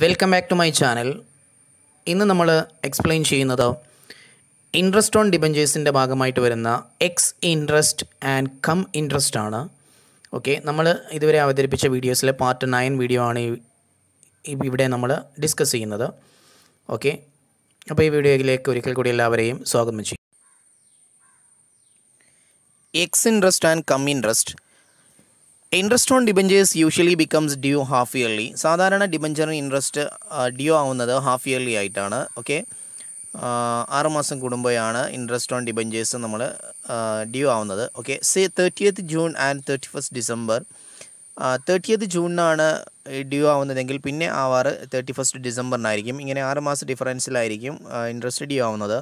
Welcome back to my channel ഇന്ന് നമ്മൾ explain ചെയ്യുന്നത് ഇൻട്രസ്റ്റ് ഓൺ ഡിബഞ്ചേഴ്സിൻ്റെ ഭാഗമായിട്ട് വരുന്ന ex interest and cum interest ആണ് ഓക്കെ നമ്മൾ ഇതുവരെ അവതരിപ്പിച്ച വീഡിയോസിലെ പാർട്ട് നയൻ വീഡിയോ ആണ് ഇവിടെ നമ്മൾ ഡിസ്കസ് ചെയ്യുന്നത് ഓക്കെ അപ്പോൾ ഈ വീഡിയോയിലേക്ക് ഒരിക്കൽ കൂടി എല്ലാവരെയും സ്വാഗതം ചെയ്യും ex interest and cum interest interest on debentures usually becomes due half yearly സാധാരണ ഡിബഞ്ചറിന് ഇൻട്രസ്റ്റ് ഡ്യൂ ആവുന്നത് ഹാഫ് ഇയർലി ആയിട്ടാണ് ഓക്കെ uh, ആറുമാസം കൂടുമ്പോഴാണ് ഇൻട്രസ്റ്റ് ഓൺ ഡിബഞ്ചേഴ്സ് നമ്മൾ ഡ്യൂ ആവുന്നത് okay say thirtieth June and thirty first December thirtieth ജൂണിനാണ് due ആവുന്നതെങ്കിൽ പിന്നെ ആവാറ് തേർട്ടി ഫസ്റ്റ് ഡിസംബറിനായിരിക്കും ഇങ്ങനെ ആറ് മാസം ഡിഫറൻസിലായിരിക്കും ഇൻട്രസ്റ്റ് ഡ്യൂ ആവുന്നത്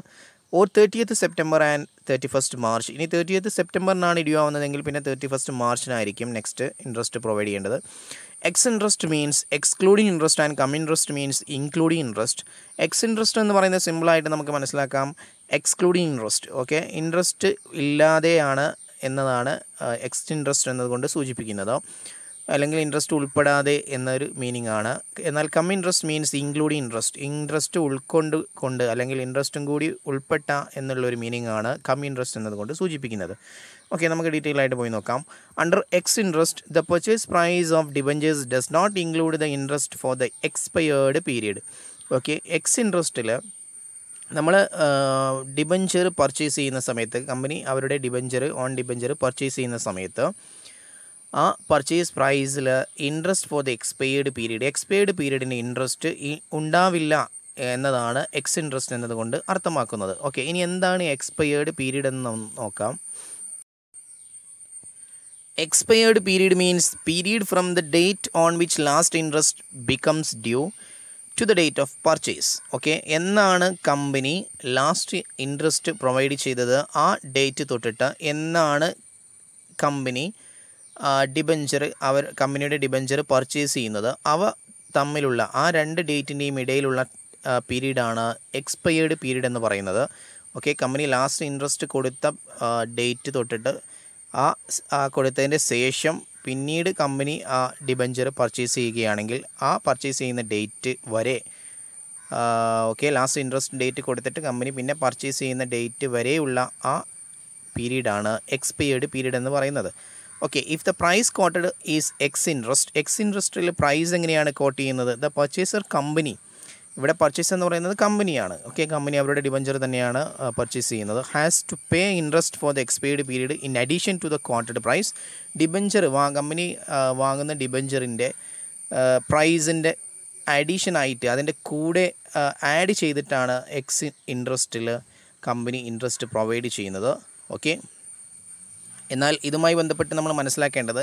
or thirtieth September and thirty first March ഇനി തേർട്ടിയത്ത് സെപ്റ്റംബറിനാണ് ഇഡ്യൂ ആവുന്നതെങ്കിൽ പിന്നെ തേർട്ടി ഫസ്റ്റ് മാർച്ചിനായിരിക്കും നെക്സ്റ്റ് ഇൻട്രസ്റ്റ് പ്രൊവൈഡ് ചെയ്യേണ്ടത് ex interest means excluding interest and cum interest means including interest ex interest എന്ന് പറയുന്നത് സിമ്പിളായിട്ട് നമുക്ക് മനസ്സിലാക്കാം എക്സ്ക്ലൂഡിംഗ് ഇൻട്രസ്റ്റ് ഓക്കെ ഇൻട്രസ്റ്റ് ഇല്ലാതെയാണ് എന്നതാണ് എക്സ് ഇൻട്രസ്റ്റ് എന്നതുകൊണ്ട് സൂചിപ്പിക്കുന്നത് അല്ലെങ്കിൽ ഇൻട്രസ്റ്റ് ഉൾപ്പെടാതെ എന്നൊരു മീനിങ് ആണ് എന്നാൽ cum interest means include interest interest ഉൾക്കൊണ്ട് കൊണ്ട് അല്ലെങ്കിൽ ഇൻട്രസ്റ്റും കൂടി ഉൾപ്പെട്ട എന്നുള്ളൊരു മീനിങ് ആണ് കം ഇൻട്രസ്റ്റ് എന്നതുകൊണ്ട് സൂചിപ്പിക്കുന്നത് ഓക്കെ നമുക്ക് ഡീറ്റെയിൽ ആയിട്ട് പോയി നോക്കാം under ex interest the purchase price of debentures does not include the interest for the expired period okay ex ഇൻട്രസ്റ്റിൽ നമ്മൾ ഡിബഞ്ചർ പർച്ചേസ് ചെയ്യുന്ന സമയത്ത് കമ്പനി അവരുടെ ഡിബഞ്ചർ ഓൺ ഡിബഞ്ചർ പർച്ചേസ് ചെയ്യുന്ന സമയത്ത് ആ പർച്ചേസ് പ്രൈസിൽ interest for the expired period expired പീരീഡിന് ഇൻട്രസ്റ്റ് ഈ ഉണ്ടാവില്ല എന്നതാണ് എക്സ് ഇൻട്രസ്റ്റ് എന്നതുകൊണ്ട് അർത്ഥമാക്കുന്നത് ഓക്കെ ഇനി എന്താണ് എക്സ്പയേർഡ് പീരീഡ് എന്ന് നോക്കാം expired period means period from the date on which last interest becomes due to the date of purchase okay എന്നാണ് കമ്പനി ലാസ്റ്റ് ഇൻട്രസ്റ്റ് പ്രൊവൈഡ് ചെയ്തത് ആ ഡേറ്റ് തൊട്ടിട്ട് എന്നാണ് കമ്പനി ഡിബഞ്ചർ അവർ കമ്പനിയുടെ ഡിബഞ്ചർ പർച്ചേസ് ചെയ്യുന്നത് അവ തമ്മിലുള്ള ആ രണ്ട് ഡേറ്റിൻ്റെയും ഇടയിലുള്ള പീരീഡാണ് എക്സ്പയേർഡ് പീരീഡ് എന്ന് പറയുന്നത് ഓക്കെ കമ്പനി ലാസ്റ്റ് ഇൻട്രസ്റ്റ് കൊടുത്ത ഡേറ്റ് തൊട്ടിട്ട് ആ കൊടുത്തതിൻ്റെ ശേഷം പിന്നീട് കമ്പനി ആ ഡിബഞ്ചർ പർച്ചേസ് ചെയ്യുകയാണെങ്കിൽ ആ പർച്ചേസ് ചെയ്യുന്ന ഡേറ്റ് വരെ ഓക്കെ ലാസ്റ്റ് ഇൻട്രസ്റ്റ് ഡേറ്റ് കൊടുത്തിട്ട് കമ്പനി പിന്നെ പർച്ചേസ് ചെയ്യുന്ന ഡേറ്റ് വരെയുള്ള ആ പീരീഡാണ് എക്സ്പയേർഡ് പീരീഡ് എന്ന് പറയുന്നത് okay if the price quoted is ex interest ex ഇൻട്രസ്റ്റിൽ പ്രൈസ് എങ്ങനെയാണ് കോട്ട് ചെയ്യുന്നത് ദ പർച്ചേസർ കമ്പനി ഇവിടെ പർച്ചേസ് എന്ന് പറയുന്നത് കമ്പനിയാണ് ഓക്കെ കമ്പനി അവരുടെ ഡിവഞ്ചർ തന്നെയാണ് പർച്ചേസ് ചെയ്യുന്നത് has to pay interest for the expired period in addition to the quoted price debenture വാ കമ്പനി വാങ്ങുന്ന ഡിബഞ്ചറിൻ്റെ പ്രൈസിൻ്റെ അഡീഷൻ ആയിട്ട് അതിൻ്റെ കൂടെ ആഡ് ചെയ്തിട്ടാണ് എക്സ് ഇൻട്രസ്റ്റിൽ കമ്പനി ഇൻട്രസ്റ്റ് പ്രൊവൈഡ് ചെയ്യുന്നത് ഓക്കെ എന്നാൽ ഇതുമായി ബന്ധപ്പെട്ട് നമ്മൾ മനസ്സിലാക്കേണ്ടത്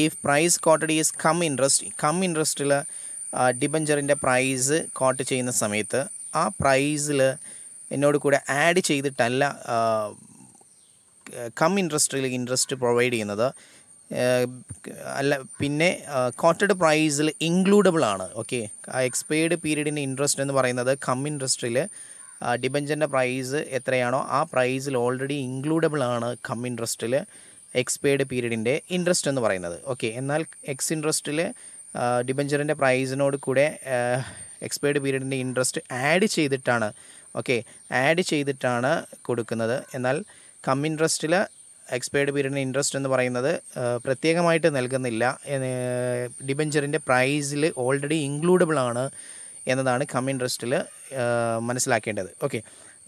ഈ price quoted is cum interest cum ഇൻട്രസ്റ്റിൽ ഡിബഞ്ചറിൻ്റെ പ്രൈസ് കോട്ട് ചെയ്യുന്ന സമയത്ത് ആ പ്രൈസിൽ എന്നോട് കൂടെ ആഡ് ചെയ്തിട്ടല്ല കം ഇൻട്രസ്റ്റിൽ ഇൻട്രസ്റ്റ് പ്രൊവൈഡ് ചെയ്യുന്നത് അല്ല പിന്നെ കോട്ടഡ് പ്രൈസിൽ ഇൻക്ലൂഡബിൾ ആണ് ഓക്കെ എക്സ്പയർഡ് പീരീഡിൻ്റെ ഇൻട്രസ്റ്റ് എന്ന് പറയുന്നത് കം ഇൻട്രസ്റ്റിൽ ഡിബഞ്ചറിൻ്റെ പ്രൈസ് എത്രയാണോ ആ പ്രൈസിൽ ഓൾറെഡി ഇൻക്ലൂഡബിൾ ആണ് കം ഇൻട്രസ്റ്റിൽ എക്സ്പയർഡ് പീരീഡിൻ്റെ ഇൻട്രസ്റ്റ് എന്ന് പറയുന്നത് ഓക്കെ എന്നാൽ എക്സ് ഇൻട്രസ്റ്റിൽ ഡിബഞ്ചറിൻ്റെ പ്രൈസിനോട് കൂടെ എക്സ്പയർഡ് പീരീഡിൻ്റെ ഇൻട്രസ്റ്റ് ആഡ് ചെയ്തിട്ടാണ് ഓക്കെ ആഡ് ചെയ്തിട്ടാണ് കൊടുക്കുന്നത് എന്നാൽ കം ഇൻട്രസ്റ്റിൽ എക്സ്പയർഡ് പീരീഡിൻ്റെ ഇൻട്രസ്റ്റ് എന്ന് പറയുന്നത് പ്രത്യേകമായിട്ട് നൽകുന്നില്ല ഡിബഞ്ചറിൻ്റെ പ്രൈസിൽ ഓൾറെഡി ഇൻക്ലൂഡബിൾ ആണ് എന്നതാണ് കം ഇൻട്രസ്റ്റിൽ മനസ്സിലാക്കേണ്ടത് okay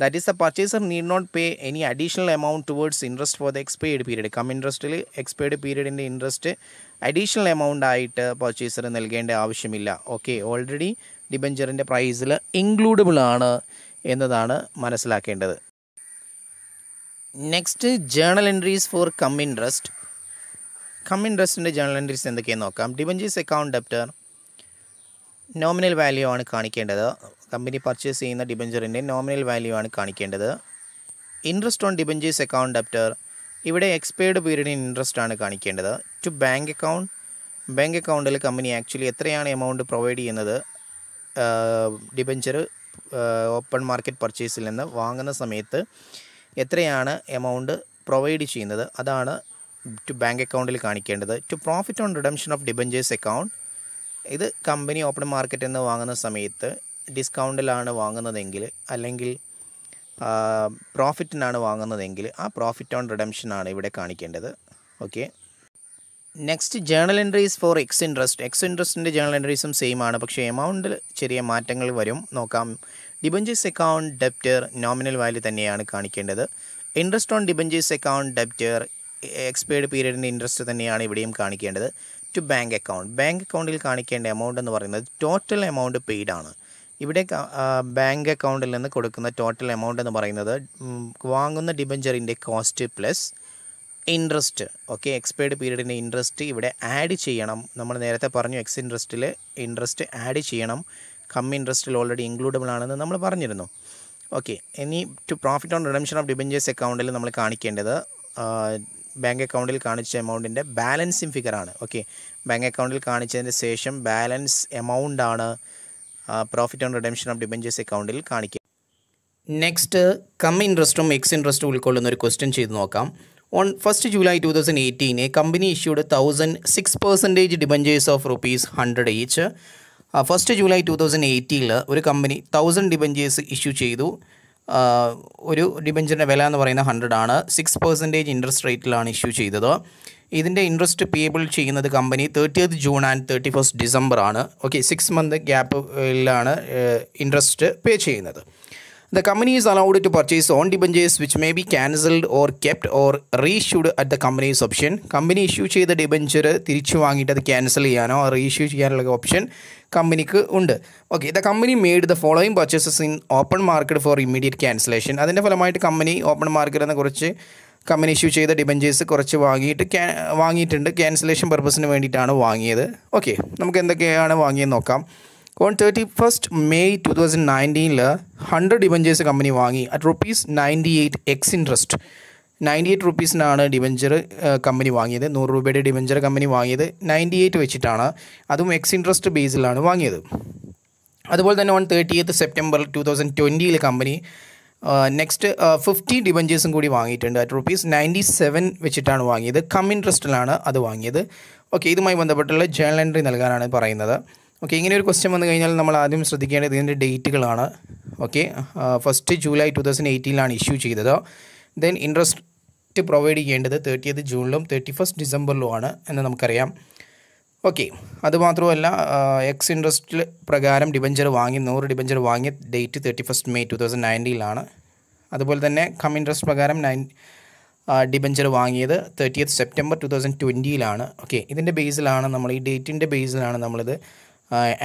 that is the purchaser need not pay any additional amount towards interest for the expired period cum ഇൻട്രസ്റ്റിൽ എക്സ്പെയർഡ് പീരീഡിൻ്റെ ഇൻട്രസ്റ്റ് അഡീഷണൽ എമൗണ്ട് ആയിട്ട് പർച്ചേസർ നൽകേണ്ട ആവശ്യമില്ല ഓക്കെ ഓൾറെഡി ഡിബഞ്ചറിൻ്റെ പ്രൈസിൽ ഇൻക്ലൂഡബിൾ ആണ് എന്നതാണ് മനസ്സിലാക്കേണ്ടത് next journal entries for cum interest cum ഇൻട്രസ്റ്റിൻ്റെ ജേണൽ എൻട്രീസ് എന്തൊക്കെയെന്ന് നോക്കാം debentures account debtor nominal value ആണ് കാണിക്കേണ്ടത് കമ്പനി പർച്ചേസ് ചെയ്യുന്ന ഡിബഞ്ചറിൻ്റെ നോമിനൽ വാല്യൂ ആണ് കാണിക്കേണ്ടത് interest on debentures account debtor ഇവിടെ എക്സ്പയർഡ് പീരീഡിന് ഇൻട്രസ്റ്റ് ആണ് കാണിക്കേണ്ടത് ടു ബാങ്ക് അക്കൗണ്ട് ബാങ്ക് അക്കൗണ്ടിൽ കമ്പനി ആക്ച്വലി എത്രയാണ് എമൗണ്ട് പ്രൊവൈഡ് ചെയ്യുന്നത് ഡിബഞ്ചർ ഓപ്പൺ മാർക്കറ്റ് പർച്ചേസിൽ നിന്ന് വാങ്ങുന്ന സമയത്ത് എത്രയാണ് എമൗണ്ട് പ്രൊവൈഡ് ചെയ്യുന്നത് അതാണ് ടു ബാങ്ക് അക്കൗണ്ടിൽ കാണിക്കേണ്ടത് to profit on redemption of debentures account ഇത് കമ്പനി ഓപ്പൺ മാർക്കറ്റിൽ നിന്ന് വാങ്ങുന്ന സമയത്ത് ഡിസ്കൗണ്ടിലാണ് വാങ്ങുന്നതെങ്കിൽ അല്ലെങ്കിൽ പ്രോഫിറ്റിനാണ് വാങ്ങുന്നതെങ്കിൽ ആ പ്രോഫിറ്റ് ഓൺ ആണ് ഇവിടെ കാണിക്കേണ്ടത് okay next journal entries for ex interest ex ഇൻട്രസ്റ്റിൻ്റെ ജേണൽ എൻട്രീസും സെയിം ആണ് പക്ഷേ എമൗണ്ടിൽ ചെറിയ മാറ്റങ്ങൾ വരും നോക്കാം debentures account debtor nominal value തന്നെയാണ് കാണിക്കേണ്ടത് interest on debentures account debtor expired പീരീഡിൻ്റെ ഇൻട്രസ്റ്റ് തന്നെയാണ് ഇവിടെയും കാണിക്കേണ്ടത് ടു ബാങ്ക് അക്കൗണ്ട് ബാങ്ക് അക്കൗണ്ടിൽ കാണിക്കേണ്ട എമൗണ്ട് എന്ന് പറയുന്നത് ടോട്ടൽ എമൗണ്ട് പെയ്ഡ് ആണ് ഇവിടെ ബാങ്ക് അക്കൗണ്ടിൽ നിന്ന് കൊടുക്കുന്ന ടോട്ടൽ എമൗണ്ട് എന്ന് പറയുന്നത് വാങ്ങുന്ന ഡിബഞ്ചറിൻ്റെ cost plus interest okay expired പീരീഡിൻ്റെ ഇൻട്രസ്റ്റ് ഇവിടെ ആഡ് ചെയ്യണം നമ്മൾ നേരത്തെ പറഞ്ഞു എക്സ് ഇൻട്രസ്റ്റിൽ ഇൻട്രസ്റ്റ് ആഡ് ചെയ്യണം കം ഇൻട്രസ്റ്റിൽ ഓൾറെഡി ഇൻക്ലൂഡബിൾ ആണെന്ന് നമ്മൾ പറഞ്ഞിരുന്നു ഓക്കെ ഇനി to profit on redemption of debentures അക്കൗണ്ടിൽ നമ്മൾ കാണിക്കേണ്ടത് ബാങ്ക് അക്കൗണ്ടിൽ കാണിച്ച എമൗണ്ടിൻ്റെ ബാലൻസിങ് ഫിഗറാണ് ഓക്കെ ബാങ്ക് അക്കൗണ്ടിൽ കാണിച്ചതിന് ശേഷം ബാലൻസ് ആണ് profit and redemption of debentures അക്കൗണ്ടിൽ കാണിക്കുക നെക്സ്റ്റ് കം ഇൻട്രസ്റ്റും എക്സ് ഇൻട്രസ്റ്റും ഉൾക്കൊള്ളുന്ന ഒരു ക്വസ്റ്റ്യൻ ചെയ്ത് നോക്കാം on first July two thousand eighteen company issued thousand six percentage debentures of rupees hundred each first July two thousand എയ്റ്റീനിൽ ഒരു കമ്പനി തൗസൻഡ് ഡിബഞ്ചേഴ്സ് ഇഷ്യൂ ചെയ്തു ഒരു ഡിബഞ്ചറിൻ്റെ വില എന്ന് പറയുന്നത് ഹൺഡ്രഡ് ആണ് സിക്സ് പെർസെൻറ്റേജ് ഇൻട്രസ്റ്റ് റേറ്റിലാണ് ഇഷ്യൂ ചെയ്തത് ഇതിൻ്റെ ഇൻട്രസ്റ്റ് പേബിൾ ചെയ്യുന്നത് company thirtieth June and thirty first December ആണ് ഓക്കെ സിക്സ് മന്ത് ഗ്യാപ്പിലാണ് ഇൻട്രസ്റ്റ് പേ ചെയ്യുന്നത് The company is allowed to purchase on debentures which may be cancelled or kept or reissued at the company's option. Company issue ചെയ്ത debenture തിരിച്ചു വാങ്ങിയിട്ട് അത് cancel ചെയ്യാനോ reissue ചെയ്യാനുള്ള option കമ്പനിക്ക് ഉണ്ട് okay the company made the following purchases in open market for immediate cancellation അതിൻ്റെ ഫലമായിട്ട് കമ്പനി ഓപ്പൺ മാർക്കറ്റിനെ കുറിച്ച് കമ്പനി ഇഷ്യൂ ചെയ്ത ഡിബഞ്ചേഴ്സ് കുറച്ച് വാങ്ങിയിട്ട് വാങ്ങിയിട്ടുണ്ട് ക്യാൻസലേഷൻ പർപ്പസിന് വേണ്ടിയിട്ടാണ് വാങ്ങിയത് ഓക്കെ നമുക്ക് എന്തൊക്കെയാണ് വാങ്ങിയെന്ന് നോക്കാം on thirty first May two thousand നയൻറ്റീനിൽ ഹൺഡ്രഡ് ഡിബഞ്ചേഴ്സ് കമ്പനി വാങ്ങി at rupees ninety eight ex interest ninety eight റുപ്പീസിനാണ് ഡിവഞ്ചർ കമ്പനി വാങ്ങിയത് നൂറ് രൂപയുടെ ഡിവഞ്ചർ കമ്പനി വാങ്ങിയത് നയൻറ്റി എയ്റ്റ് വെച്ചിട്ടാണ് അതും എക്സ് ഇൻട്രസ്റ്റ് ബേസിലാണ് വാങ്ങിയത് അതുപോലെ തന്നെ on thirty eighth September two thousand ട്വൻറ്റിയിൽ കമ്പനി നെക്സ്റ്റ് ഫിഫ്റ്റി ഡിവഞ്ചേഴ്സും കൂടി വാങ്ങിയിട്ടുണ്ട് അറ്റ് റുപ്പീസ് നയൻറ്റി സെവൻ വെച്ചിട്ടാണ് വാങ്ങിയത് കം ഇൻട്രസ്റ്റിലാണ് അത് വാങ്ങിയത് ഓക്കെ ഇതുമായി ബന്ധപ്പെട്ടുള്ള ജേണൽ എൻട്രി നൽകാനാണ് പറയുന്നത് ഓക്കെ ഇങ്ങനെ ഒരു ക്വസ്റ്റ്യൻ വന്നു കഴിഞ്ഞാൽ നമ്മൾ ആദ്യം ശ്രദ്ധിക്കേണ്ടത് ഇതിൻ്റെ ഡേറ്റുകളാണ് okay first July two thousand എയ്റ്റീനിലാണ് ഇഷ്യൂ ചെയ്തത് ദെൻ ഇൻട്രസ്റ്റ് പ്രൊവൈഡ് ചെയ്യേണ്ടത് തേർട്ടിയത് ജൂണിലും തേർട്ടി ഫസ്റ്റ് ഡിസംബറിലുമാണ് എന്ന് നമുക്കറിയാം ഓക്കെ അതുമാത്രമല്ല എക്സ് ഇൻട്രസ്റ്റിൽ പ്രകാരം ഡിബഞ്ചർ വാങ്ങി നൂറ് ഡിബഞ്ചർ വാങ്ങിയ date thirty first May two thousand നയൻറ്റീനിലാണ് അതുപോലെ തന്നെ കം ഇൻട്രസ്റ്റ് പ്രകാരം നയൻ ഡിബഞ്ചർ വാങ്ങിയത് തേർട്ടിയത്ത് സെപ്റ്റംബർ ടു തൗസൻഡ് ട്വൻറ്റിയിലാണ് ഓക്കെ ഇതിൻ്റെ ബേസിലാണ് നമ്മൾ ഈ ഡേറ്റിൻ്റെ ബേസിലാണ് നമ്മളിത്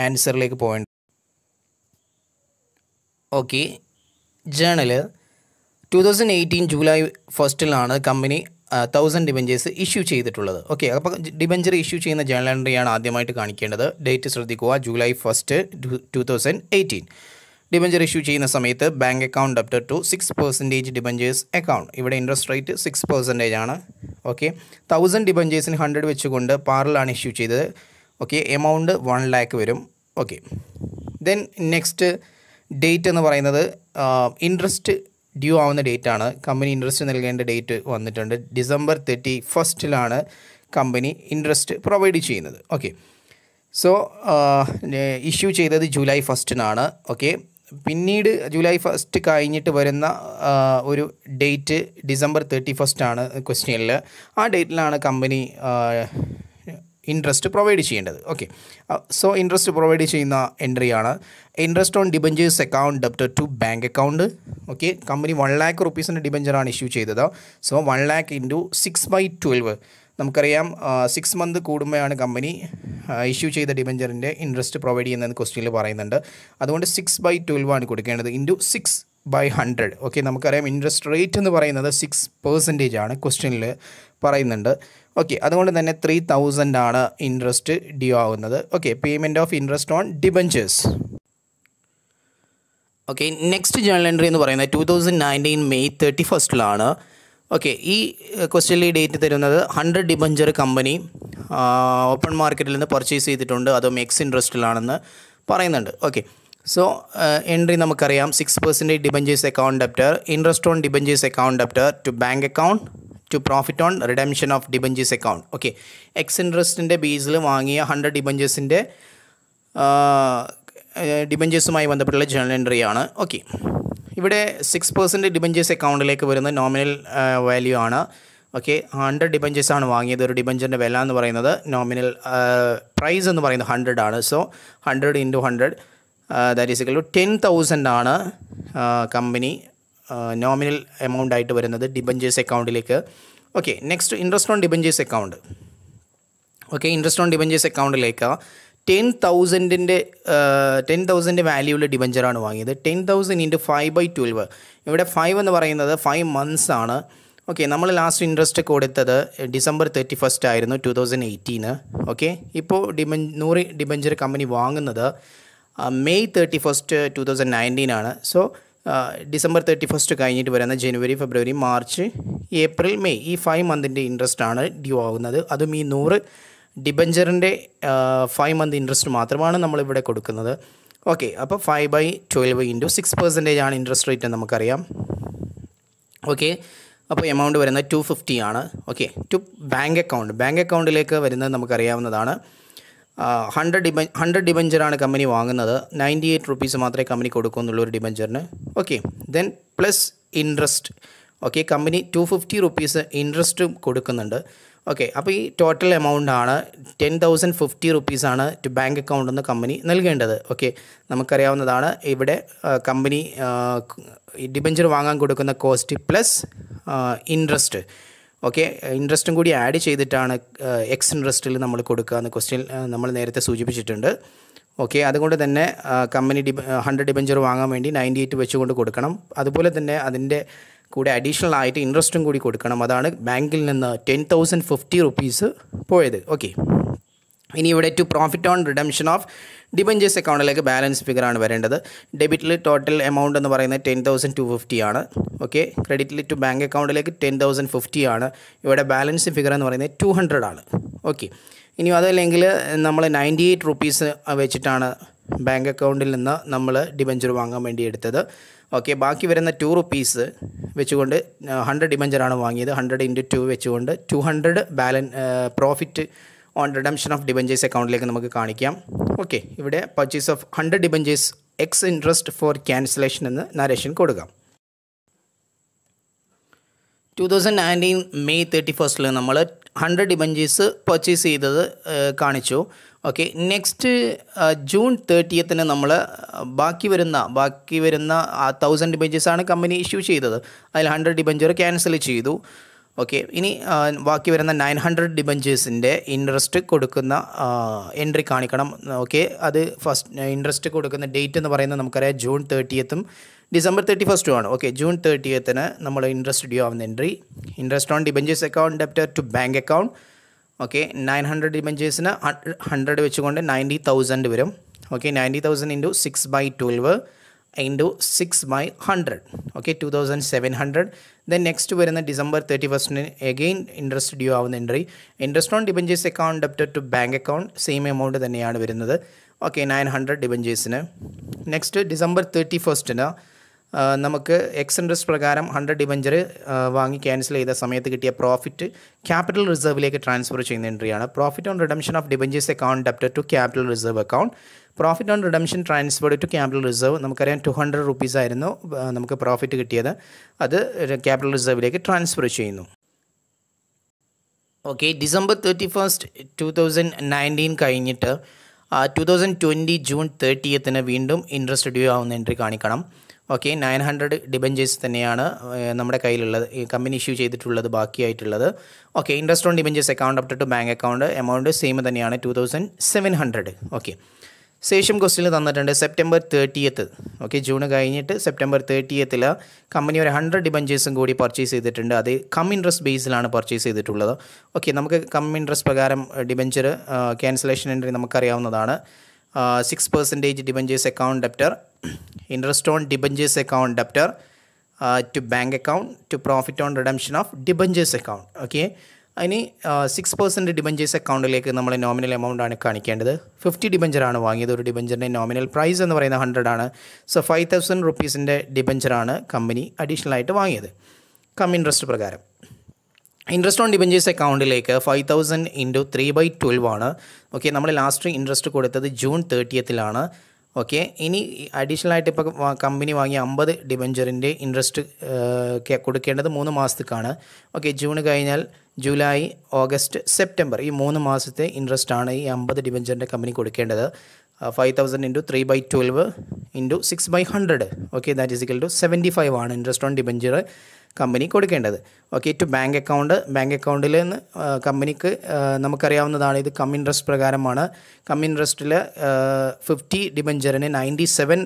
ആൻസറിലേക്ക് പോകേണ്ടത് okay journal two thousand eighteen July ഫസ്റ്റിലാണ് കമ്പനി തൗസൻഡ് ഡിബഞ്ചേഴ്സ് ഇഷ്യൂ ചെയ്തിട്ടുള്ളത് ഓക്കെ അപ്പോൾ ഡിബഞ്ചർ ഇഷ്യൂ ചെയ്യുന്ന ജേണൽ എൻട്രിയാണ് ആദ്യമായിട്ട് കാണിക്കേണ്ടത് ഡേറ്റ് ശ്രദ്ധിക്കുക July first two thousand eighteen debenture issue ചെയ്യുന്ന സമയത്ത് bank account debtor to six percentage debentures account ഇവിടെ ഇൻട്രസ്റ്റ് റേറ്റ് സിക്സ് പെർസെൻറ്റേജ് ആണ് ഓക്കെ തൗസൻഡ് ഡിബഞ്ചേഴ്സിന് ഹൺഡ്രഡ് വെച്ചുകൊണ്ട് പാറിലാണ് ഇഷ്യൂ ചെയ്തത് ഓക്കെ എമൗണ്ട് വൺ ലാക്ക് വരും ഓക്കെ ദെൻ നെക്സ്റ്റ് ഡേറ്റ് എന്ന് പറയുന്നത് ഇൻട്രസ്റ്റ് ഡ്യൂ ആവുന്ന ഡേറ്റ് ആണ് കമ്പനി ഇൻട്രസ്റ്റ് നൽകേണ്ട ഡേറ്റ് വന്നിട്ടുണ്ട് ഡിസംബർ തേർട്ടി ഫസ്റ്റിലാണ് കമ്പനി ഇൻട്രസ്റ്റ് പ്രൊവൈഡ് ചെയ്യുന്നത് ഓക്കെ സോ ഇഷ്യൂ ചെയ്തത് ജൂലൈ ഫസ്റ്റിനാണ് ഓക്കെ പിന്നീട് ജൂലൈ ഫസ്റ്റ് കഴിഞ്ഞിട്ട് വരുന്ന ഒരു ഡേറ്റ് ഡിസംബർ തേർട്ടി ഫസ്റ്റാണ് ആണ് ക്വസ്റ്റ്യനിൽ ആ ഡേറ്റിലാണ് കമ്പനി ഇൻട്രസ്റ്റ് പ്രൊവൈഡ് ചെയ്യേണ്ടത് ഓക്കെ സോ ഇൻട്രസ്റ്റ് പ്രൊവൈഡ് ചെയ്യുന്ന എൻട്രിയാണ് interest on debentures account debtor to bank account okay company one lakh റുപ്പീസിൻ്റെ ഡിബഞ്ചറാണ് ഇഷ്യൂ ചെയ്തത് so one lakh into six by twelve നമുക്കറിയാം സിക്സ് uh, മന്ത് കൂടുമ്പോഴാണ് കമ്പനി ഇഷ്യൂ uh, ചെയ്ത ഡിബഞ്ചറിൻ്റെ interest provide ചെയ്യുന്നതെന്ന് ക്വസ്റ്റ്യനിൽ പറയുന്നുണ്ട് അതുകൊണ്ട് സിക്സ് ബൈ ട്വൽവ് ആണ് കൊടുക്കേണ്ടത് into six by hundred okay നമുക്കറിയാം ഇൻട്രസ്റ്റ് റേറ്റ് എന്ന് പറയുന്നത് സിക്സ് പെർസെൻറ്റേജ് ആണ് ക്വസ്റ്റ്യനിൽ പറയുന്നുണ്ട് ഓക്കെ അതുകൊണ്ട് തന്നെ ത്രീ തൗസൻഡ് ആണ് ഇൻട്രസ്റ്റ് ഡ്യൂ ആവുന്നത് okay payment of interest on debentures okay next journal entry എന്ന് പറയുന്നത് two thousand nineteen May thirty ഫസ്റ്റിലാണ് ഓക്കെ ഈ ക്വസ്റ്റ്യനിൽ uh, ഡേറ്റ് തരുന്നത് ഹൺഡ്രഡ് ഡിബഞ്ചർ കമ്പനി ഓപ്പൺ മാർക്കറ്റിൽ നിന്ന് പർച്ചേസ് ചെയ്തിട്ടുണ്ട് അതും എക്സ് ഇൻട്രസ്റ്റിലാണെന്ന് പറയുന്നുണ്ട് ഓക്കെ സോ എൻട്രി നമുക്കറിയാം six percentage debentures account debtor interest on debentures account debtor to bank account to profit on redemption of debentures account okay ex ഇൻട്രസ്റ്റിൻ്റെ ബേസിൽ വാങ്ങിയ ഹൺഡ്രഡ് ഡിബഞ്ചേഴ്സിൻ്റെ ഡിബഞ്ചേഴ്സുമായി ബന്ധപ്പെട്ടുള്ള ജേണൽ എൻട്രിയാണ് ഓക്കെ ഇവിടെ സിക്സ് പെർസെൻറ്റ് ഡിബഞ്ചേഴ്സ് അക്കൗണ്ടിലേക്ക് വരുന്ന നോമിനൽ വാല്യൂ ആണ് ഓക്കെ ഹൺഡ്രഡ് ഡിബഞ്ചേഴ്സ് ആണ് വാങ്ങിയത് ഒരു ഡിബഞ്ചറിൻ്റെ വില എന്ന് പറയുന്നത് നോമിനൽ പ്രൈസ് എന്ന് പറയുന്നത് ഹൺഡ്രഡ് ആണ് so hundred into hundred that is equal to ten thousand ആണ് കമ്പനി നോമിനൽ എമൗണ്ട് ആയിട്ട് വരുന്നത് ഡിബഞ്ചേഴ്സ് അക്കൗണ്ടിലേക്ക് okay next interest on debentures account okay interest on debentures അക്കൗണ്ടിലേക്ക് ടെൻ തൗസൻഡിൻ്റെ ടെൻ തൗസൻഡ് വാല്യൂള്ള ഡിബഞ്ചറാണ് വാങ്ങിയത് ten thousand into five by twelve ഇവിടെ ഫൈവ് എന്ന് പറയുന്നത് ഫൈവ് മന്ത്സ് ആണ് ഓക്കെ നമ്മൾ ലാസ്റ്റ് ഇൻട്രസ്റ്റ് കൊടുത്തത് ഡിസംബർ തേർട്ടി ഫസ്റ്റ് ആയിരുന്നു ടു തൗസൻഡ് എയ്റ്റീന് ഓക്കെ ഇപ്പോൾ ഡിബൻ നൂറ് ഡിബഞ്ചർ കമ്പനി വാങ്ങുന്നത് May thirty first two thousand nineteen ആണ് സോ ഡിസംബർ തേർട്ടി ഫസ്റ്റ് കഴിഞ്ഞിട്ട് വരുന്ന January February March April May ഈ ഫൈവ് മന്തിൻ്റെ ഇൻട്രസ്റ്റ് ആണ് ഡ്യൂ ആകുന്നത് അതും ഈ നൂറ് ഡിബഞ്ചറിൻ്റെ ഫൈവ് മന്ത് ഇൻട്രസ്റ്റ് മാത്രമാണ് നമ്മളിവിടെ കൊടുക്കുന്നത് ഓക്കെ അപ്പോൾ five by twelve into six percentage ആണ് ഇൻട്രസ്റ്റ് റേറ്റ് നമുക്കറിയാം ഓക്കെ അപ്പോൾ എമൗണ്ട് വരുന്നത് ടു ഫിഫ്റ്റി ആണ് okay to bank account bank അക്കൗണ്ടിലേക്ക് വരുന്നത് നമുക്കറിയാവുന്നതാണ് ഹൺഡ്രഡ് ഡിബ ഹൺഡ്രഡ് ഡിബഞ്ചറാണ് കമ്പനി വാങ്ങുന്നത് നയൻറ്റി എയ്റ്റ് റുപ്പീസ് മാത്രമേ കമ്പനി കൊടുക്കുന്നുള്ളൂ ഒരു ഡിബഞ്ചറിന് okay then plus interest okay company two fifty rupees ഇൻട്രസ്റ്റും കൊടുക്കുന്നുണ്ട് ഓക്കെ അപ്പോൾ ഈ ടോട്ടൽ എമൗണ്ട് ആണ് ടെൻ തൗസൻഡ് ഫിഫ്റ്റി റുപ്പീസാണ് ടു ബാങ്ക് അക്കൗണ്ട് നിന്ന് കമ്പനി നൽകേണ്ടത് ഓക്കെ നമുക്കറിയാവുന്നതാണ് ഇവിടെ കമ്പനി ഡിബഞ്ചർ വാങ്ങാൻ കൊടുക്കുന്ന കോസ്റ്റ് പ്ലസ് ഇൻട്രസ്റ്റ് ഓക്കെ ഇൻട്രസ്റ്റും കൂടി ആഡ് ചെയ്തിട്ടാണ് എക്സ് ഇൻട്രസ്റ്റിൽ നമ്മൾ കൊടുക്കുക എന്ന് ക്വസ്റ്റ്യൻ നമ്മൾ നേരത്തെ സൂചിപ്പിച്ചിട്ടുണ്ട് ഓക്കെ അതുകൊണ്ട് തന്നെ കമ്പനി ഡി ഹൺഡ്രഡ് ഡിബഞ്ചർ വാങ്ങാൻ വേണ്ടി നയൻറ്റി എയ്റ്റ് വെച്ചുകൊണ്ട് കൊടുക്കണം അതുപോലെ തന്നെ അതിൻ്റെ കൂടെ അഡീഷണൽ ആയിട്ട് ഇൻട്രസ്റ്റും കൂടി കൊടുക്കണം അതാണ് ബാങ്കിൽ നിന്ന് ടെൻ തൗസൻഡ് ഫിഫ്റ്റി റുപ്പീസ് പോയത് ഓക്കെ ഇനി ഇവിടെ to profit on redemption of debentures അക്കൗണ്ടിലേക്ക് ബാലൻസ് ഫിഗറാണ് വരേണ്ടത് ഡെബിറ്റിൽ ടോട്ടൽ എമൗണ്ട് എന്ന് പറയുന്നത് ടെൻ തൗസൻഡ് ടു ഫിഫ്റ്റി ആണ് ഓക്കെ ക്രെഡിറ്റിൽ ടു ബാങ്ക് അക്കൗണ്ടിലേക്ക് ടെൻ തൗസൻഡ് ഫിഫ്റ്റി ആണ് ഇവിടെ ബാലൻസ് ഫിഗർ എന്ന് പറയുന്നത് ടു ഹൺഡ്രഡ് ആണ് ഓക്കെ ഇനി അതല്ലെങ്കിൽ നമ്മൾ നയൻറ്റി എയ്റ്റ് റുപ്പീസ് വെച്ചിട്ടാണ് ബാങ്ക് അക്കൗണ്ടിൽ നിന്ന് നമ്മൾ ഡിബഞ്ചർ വാങ്ങാൻ വേണ്ടി എടുത്തത് ഓക്കെ ബാക്കി വരുന്ന ടു റുപ്പീസ് വെച്ചുകൊണ്ട് ഹൺഡ്രഡ് ഡിബഞ്ചറാണ് വാങ്ങിയത് ഹൺഡ്രഡ് ഇൻറ്റു ടു വെച്ചുകൊണ്ട് ടു ഹൺഡ്രഡ് ബാലൻ profit on redemption of debentures അക്കൗണ്ടിലേക്ക് നമുക്ക് കാണിക്കാം ഓക്കെ ഇവിടെ purchase of hundred debentures ex interest for cancellation എന്ന് നരേഷൻ കൊടുക്കാം two thousand nineteen May thirty ഫസ്റ്റിൽ നമ്മൾ ഹൺഡ്രഡ് ഡിബഞ്ചേഴ്സ് പർച്ചേസ് ചെയ്തത് കാണിച്ചു ഓക്കെ നെക്സ്റ്റ് ജൂൺ തേർട്ടിയത്തിന് നമ്മൾ ബാക്കി വരുന്ന ബാക്കി വരുന്ന തൗസൻഡ് ഡിബഞ്ചേഴ്സാണ് കമ്പനി ഇഷ്യൂ ചെയ്തത് അതിൽ ഹൺഡ്രഡ് ഡിബഞ്ചർ ക്യാൻസൽ ചെയ്തു ഓക്കെ ഇനി ബാക്കി വരുന്ന നയൻ ഹൺഡ്രഡ് ഡിബഞ്ചേഴ്സിൻ്റെ ഇൻട്രസ്റ്റ് കൊടുക്കുന്ന എൻട്രി കാണിക്കണം ഓക്കെ അത് ഫസ്റ്റ് ഇൻട്രസ്റ്റ് കൊടുക്കുന്ന ഡേറ്റ് എന്ന് പറയുന്നത് നമുക്കറിയാം ജൂൺ തേർട്ടിയത്തും ഡിസംബർ തേർട്ടി ഫസ്റ്റും ആണ് ഓക്കെ ജൂൺ തേർട്ടിയത്തിന് നമ്മൾ ഇൻട്രസ്റ്റ് ഡ്യൂ ആവുന്ന entry interest on debentures account debtor to bank account okay nine hundred ഡിബഞ്ചേഴ്സിന് ഹൺഡ്രഡ് വെച്ചുകൊണ്ട് നയൻറ്റി തൗസൻഡ് വരും okay ninety thousand into six by twelve into six by hundred okay two thousand seven hundred then next വരുന്ന December thirty ഫസ്റ്റിന് again interest due ആവുന്ന entry interest on debentures account debtor to bank account same amount തന്നെയാണ് വരുന്നത് okay nine hundred ഡിബഞ്ചേഴ്സിന് next December thirty ഫസ്റ്റിന് നമുക്ക് ex interest പ്രകാരം hundred debenture വാങ്ങി ക്യാൻസൽ ചെയ്ത സമയത്ത് കിട്ടിയ പ്രോഫിറ്റ് ക്യാപിറ്റൽ റിസർവിലേക്ക് ട്രാൻസ്ഫർ ചെയ്യുന്ന എൻട്രിയാണ് profit on redemption of debentures account debtor to capital reserve account profit on redemption transferred to capital reserve നമുക്കറിയാം ടു ഹൺഡ്രഡ് റുപ്പീസ് ആയിരുന്നു നമുക്ക് പ്രോഫിറ്റ് കിട്ടിയത് അത് ക്യാപിറ്റൽ റിസർവിലേക്ക് ട്രാൻസ്ഫർ ചെയ്യുന്നു okay December thirty first two thousand nineteen കഴിഞ്ഞിട്ട് two thousand twenty June തേർട്ടിയത്തിന് വീണ്ടും ഇൻട്രസ്റ്റ് ഡ്യൂ ആവുന്ന എൻട്രി കാണിക്കണം ഓക്കെ നയൻ ഹൺഡ്രഡ് ഡിബഞ്ചേഴ്സ് തന്നെയാണ് നമ്മുടെ കയ്യിലുള്ളത് ഈ കമ്പനി ഇഷ്യൂ ചെയ്തിട്ടുള്ളത് ബാക്കിയായിട്ടുള്ളത് okay interest on debentures account അപ്റ്റഡ് to bank account amount same തന്നെയാണ് two thousand seven hundred okay ശേഷം ക്വസ്റ്റ്യനിൽ തന്നിട്ടുണ്ട് സെപ്റ്റംബർ തേർട്ടിയത്ത് ഓക്കെ ജൂൺ കഴിഞ്ഞിട്ട് സെപ്റ്റംബർ തേർട്ടിയത്തിൽ കമ്പനി ഒരു ഹൺഡ്രഡ് ഡിബഞ്ചേഴ്സും കൂടി പർച്ചേസ് ചെയ്തിട്ടുണ്ട് അത് കം ഇൻട്രസ്റ്റ് ബേസിലാണ് പർച്ചേസ് ചെയ്തിട്ടുള്ളത് ഓക്കെ നമുക്ക് കം ഇൻട്രസ്റ്റ് പ്രകാരം ഡിബഞ്ചർ ക്യാൻസലേഷൻ എൻട്രി നമുക്കറിയാവുന്നതാണ് six percentage debentures account debtor interest on debentures account debtor to bank account to profit on redemption of debentures account okay അതിന് six percent debentures അക്കൗണ്ടിലേക്ക് നമ്മൾ nominal amount ആണ് കാണിക്കേണ്ടത് fifty ഡിബഞ്ചറാണ് വാങ്ങിയത് ഒരു ഡിബഞ്ചറിൻ്റെ nominal price എന്ന് പറയുന്നത് ആണ് സോ ഫൈവ് തൗസൻഡ് റുപ്പീസിൻ്റെ ഡിബഞ്ചറാണ് കമ്പനി അഡീഷണൽ ആയിട്ട് വാങ്ങിയത് കം ഇൻട്രസ്റ്റ് പ്രകാരം ഇൻട്രസ്റ്റ് ഓൺ ഡിബഞ്ചേഴ്സ് അക്കൗണ്ടിലേക്ക് five thousand into three by twelve ആണ് ഓക്കെ നമ്മൾ ലാസ്റ്റ് ഇൻട്രസ്റ്റ് കൊടുത്തത് ജൂൺ തേർട്ടിയത്തിലാണ് ഓക്കെ ഇനി അഡീഷണൽ ആയിട്ട് ഇപ്പോൾ കമ്പനി വാങ്ങിയ അമ്പത് ഡിബഞ്ചറിൻ്റെ ഇൻട്രസ്റ്റ് കൊടുക്കേണ്ടത് മൂന്ന് മാസത്തേക്കാണ് ഓക്കെ ജൂൺ കഴിഞ്ഞാൽ ജൂലൈ ഓഗസ്റ്റ് സെപ്റ്റംബർ ഈ മൂന്ന് മാസത്തെ ഇൻട്രസ്റ്റ് ആണ് ഈ അമ്പത് ഡിബഞ്ചറിൻ്റെ കമ്പനി കൊടുക്കേണ്ടത് five thousand into three by twelve into six by hundred okay that is two seventy five ആണ് ഇൻട്രസ്റ്റ് ഓൺ ഡിബഞ്ചർ കമ്പനി കൊടുക്കേണ്ടത് okay to bank account bank അക്കൗണ്ടിൽ നിന്ന് കമ്പനിക്ക് നമുക്കറിയാവുന്നതാണ് ഇത് കം ഇൻട്രസ്റ്റ് പ്രകാരമാണ് കം ഇൻട്രസ്റ്റിൽ ഫിഫ്റ്റി ഡിബഞ്ചറിന് നയൻറ്റി സെവൻ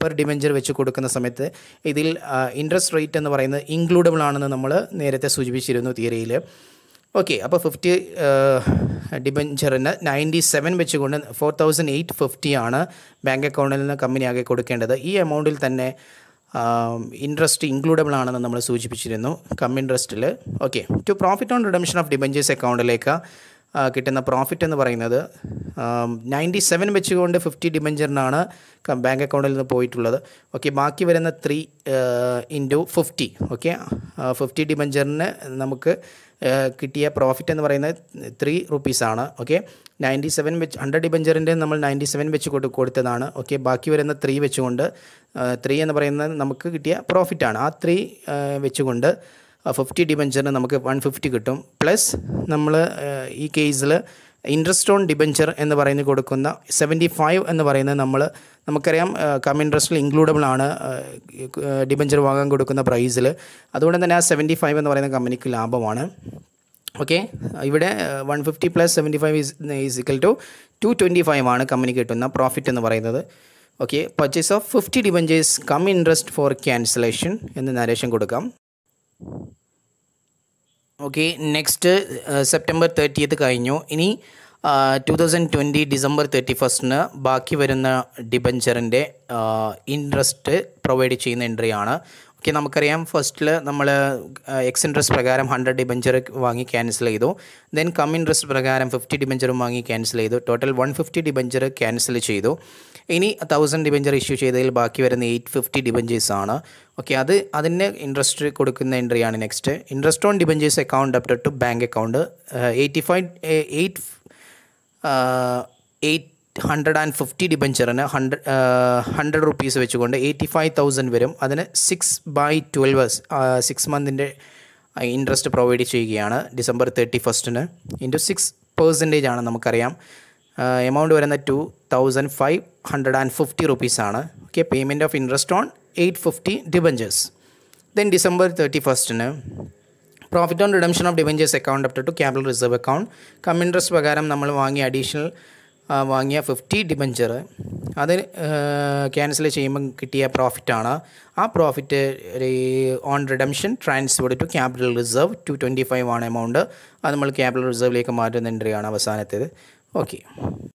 പെർ ഡിബഞ്ചർ വെച്ച് കൊടുക്കുന്ന സമയത്ത് ഇതിൽ ഇൻട്രസ്റ്റ് റേറ്റ് എന്ന് പറയുന്നത് ഇൻക്ലൂഡബിൾ ആണെന്ന് നമ്മൾ നേരത്തെ സൂചിപ്പിച്ചിരുന്നു തിയറിയിൽ ഓക്കെ അപ്പോൾ ഫിഫ്റ്റി ഡിബഞ്ചറിന് നയൻറ്റി സെവൻ വെച്ചുകൊണ്ട് ഫോർ തൗസൻഡ് എയ്റ്റ് ഫിഫ്റ്റി ആണ് ബാങ്ക് അക്കൗണ്ടിൽ നിന്ന് കമ്പനി ആകെ കൊടുക്കേണ്ടത് ഈ എമൗണ്ടിൽ തന്നെ ഇൻട്രസ്റ്റ് um, ഇൻക്ലൂഡബിൾ ആണെന്ന് നമ്മൾ സൂചിപ്പിച്ചിരുന്നു കം ഇൻട്രസ്റ്റിൽ okay to profit on redemption of debentures അക്കൗണ്ടിലേക്ക് കിട്ടുന്ന പ്രോഫിറ്റ് എന്ന് പറയുന്നത് നയൻറ്റി um, സെവൻ വെച്ചുകൊണ്ട് ഫിഫ്റ്റി ഡിബഞ്ചറിനാണ് ബാങ്ക് അക്കൗണ്ടിൽ നിന്ന് പോയിട്ടുള്ളത് ഓക്കെ ബാക്കി വരുന്ന three into fifty okay fifty ഡിബഞ്ചറിന് നമുക്ക് കിട്ടിയ പ്രോഫിറ്റ് എന്ന് പറയുന്നത് ത്രീ റുപ്പീസാണ് ഓക്കെ നയൻറ്റി സെവൻ വെച്ച് ഹൺഡ്രഡ് ഡിബഞ്ചറിൻ്റെ നമ്മൾ നയൻറ്റി സെവൻ വെച്ച് കൊടു കൊടുത്തതാണ് ഓക്കെ ബാക്കി വരുന്ന ത്രീ വെച്ചുകൊണ്ട് ത്രീ എന്ന് പറയുന്നത് നമുക്ക് കിട്ടിയ പ്രോഫിറ്റാണ് ആ ത്രീ വെച്ചുകൊണ്ട് ഫിഫ്റ്റി ഡിബഞ്ചറിന് നമുക്ക് വൺ ഫിഫ്റ്റി കിട്ടും പ്ലസ് നമ്മൾ ഈ കേസിൽ ഇൻട്രസ്റ്റ് ഓൺ ഡിബഞ്ചർ എന്ന് പറയുന്നത് കൊടുക്കുന്ന സെവൻറ്റി ഫൈവ് എന്ന് പറയുന്നത് നമ്മൾ നമുക്കറിയാം കം ഇൻട്രസ്റ്റിൽ ഇൻക്ലൂഡബിൾ ആണ് ഡിബഞ്ചർ വാങ്ങാൻ കൊടുക്കുന്ന പ്രൈസിൽ അതുകൊണ്ട് തന്നെ ആ സെവൻറ്റി ഫൈവ് എന്ന് പറയുന്ന കമ്പനിക്ക് ലാഭമാണ് ഓക്കെ ഇവിടെ one fifty plus seventy five is is two two twenty five ആണ് കമ്പനി കിട്ടുന്ന പ്രോഫിറ്റ് എന്ന് പറയുന്നത് okay purchase of fifty debentures cum interest for cancellation എന്ന് നരേഷൻ കൊടുക്കാം ഓക്കെ നെക്സ്റ്റ് സെപ്റ്റംബർ തേർട്ടിയത്ത് കഴിഞ്ഞു ഇനി two thousand twenty December thirty ഫസ്റ്റിന് ബാക്കി വരുന്ന ഡിബഞ്ചറിൻ്റെ ഇൻട്രസ്റ്റ് പ്രൊവൈഡ് ചെയ്യുന്ന എൻട്രിയാണ് ഓക്കെ നമുക്കറിയാം ഫസ്റ്റിൽ നമ്മൾ എക്സ് ഇൻട്രസ്റ്റ് പ്രകാരം ഹൺഡ്രഡ് ഡിബെഞ്ചർ വാങ്ങി ക്യാൻസൽ ചെയ്തു ദെൻ കം ഇൻട്രസ്റ്റ് പ്രകാരം ഫിഫ്റ്റി ഡിബെഞ്ചറും വാങ്ങി ക്യാൻസൽ ചെയ്തു total one fifty debenture cancel ചെയ്തു ഇനി തൗസൻഡ് ഡിബെഞ്ചർ ഇഷ്യൂ ചെയ്തതിൽ ബാക്കി വരുന്ന എയ്റ്റ് ഫിഫ്റ്റി ഡിബെഞ്ചേഴ്സ് ആണ് ഓക്കെ അത് അതിന് ഇൻട്രസ്റ്റ് കൊടുക്കുന്ന എൻട്രിയാണ് next interest on debentures account update to bank account eighty five eight eight hundred and fifty ഡിബഞ്ചറിന് ഹൺഡ്രഡ് ഹൺഡ്രഡ് റുപ്പീസ് വെച്ചുകൊണ്ട് എയ്റ്റി ഫൈവ് തൗസൻഡ് വരും അതിന് സിക്സ് ബൈ ട്വൽവേഴ്സ് സിക്സ് മന്തിൻ്റെ ഇൻട്രസ്റ്റ് പ്രൊവൈഡ് ചെയ്യുകയാണ് ഡിസംബർ തേർട്ടി ഫസ്റ്റിന് into six percentage ആണ് നമുക്കറിയാം amount uh, വരുന്ന two thousand five hundred and fifty റുപ്പീസാണ് okay payment of interest on eight fifty debentures then December thirty ഫസ്റ്റിന് profit on redemption of debentures account up to capital reserve account cum interest പ്രകാരം നമ്മൾ വാങ്ങിയ additional വാങ്ങിയ fifty debenture അത് cancel ചെയ്യുമ്പം കിട്ടിയ പ്രോഫിറ്റാണ് ആ profit on redemption transferred to capital reserve two twenty five ആണ് എമൗണ്ട് അത് നമ്മൾ ക്യാപിറ്റൽ റിസർവിലേക്ക് മാറ്റുന്ന എൻട്രിയാണ് അവസാനത്തേത് ഓക്കെ